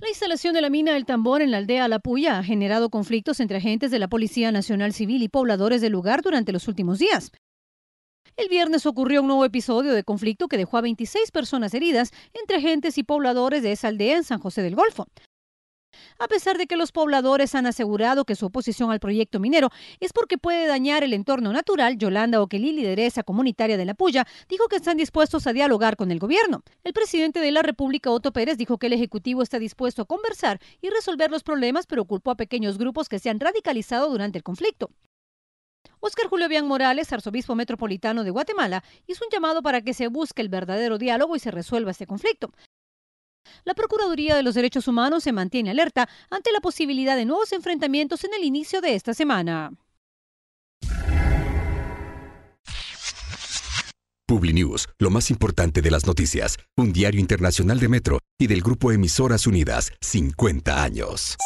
La instalación de la mina El Tambor en la aldea La Puya ha generado conflictos entre agentes de la Policía Nacional Civil y pobladores del lugar durante los últimos días. El viernes ocurrió un nuevo episodio de conflicto que dejó a 26 personas heridas entre agentes y pobladores de esa aldea en San José del Golfo a pesar de que los pobladores han asegurado que su oposición al proyecto minero es porque puede dañar el entorno natural. Yolanda Oquelí, lideresa comunitaria de La Puya, dijo que están dispuestos a dialogar con el gobierno. El presidente de la República, Otto Pérez, dijo que el Ejecutivo está dispuesto a conversar y resolver los problemas, pero culpó a pequeños grupos que se han radicalizado durante el conflicto. Óscar Julio Bian Morales, arzobispo metropolitano de Guatemala, hizo un llamado para que se busque el verdadero diálogo y se resuelva este conflicto la Procuraduría de los Derechos Humanos se mantiene alerta ante la posibilidad de nuevos enfrentamientos en el inicio de esta semana. PubliNews, lo más importante de las noticias, un diario internacional de Metro y del grupo Emisoras Unidas, 50 años.